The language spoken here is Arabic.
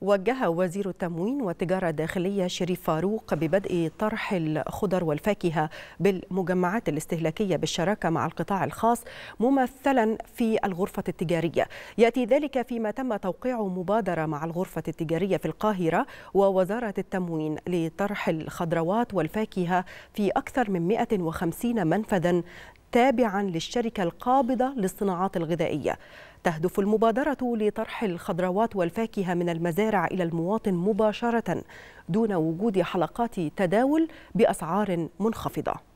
وجه وزير التموين والتجارة الداخلية شريف فاروق ببدء طرح الخضر والفاكهة بالمجمعات الاستهلاكية بالشراكة مع القطاع الخاص ممثلا في الغرفة التجارية يأتي ذلك فيما تم توقيع مبادرة مع الغرفة التجارية في القاهرة ووزارة التموين لطرح الخضروات والفاكهة في أكثر من 150 منفذا تابعا للشركة القابضة للصناعات الغذائية تهدف المبادرة لطرح الخضروات والفاكهة من المزارع إلى المواطن مباشرة دون وجود حلقات تداول بأسعار منخفضة